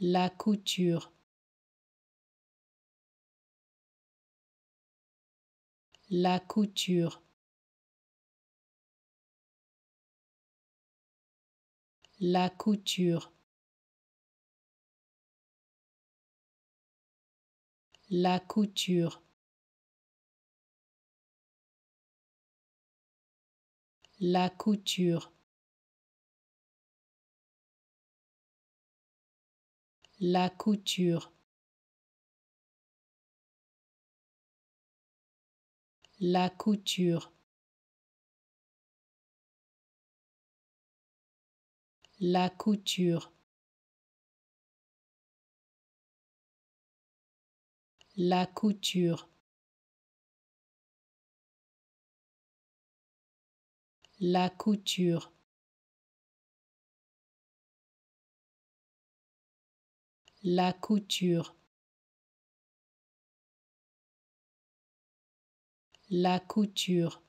la couture, la couture, la couture, la couture. La couture. la couture, la couture, la couture, la couture. La couture. la couture la couture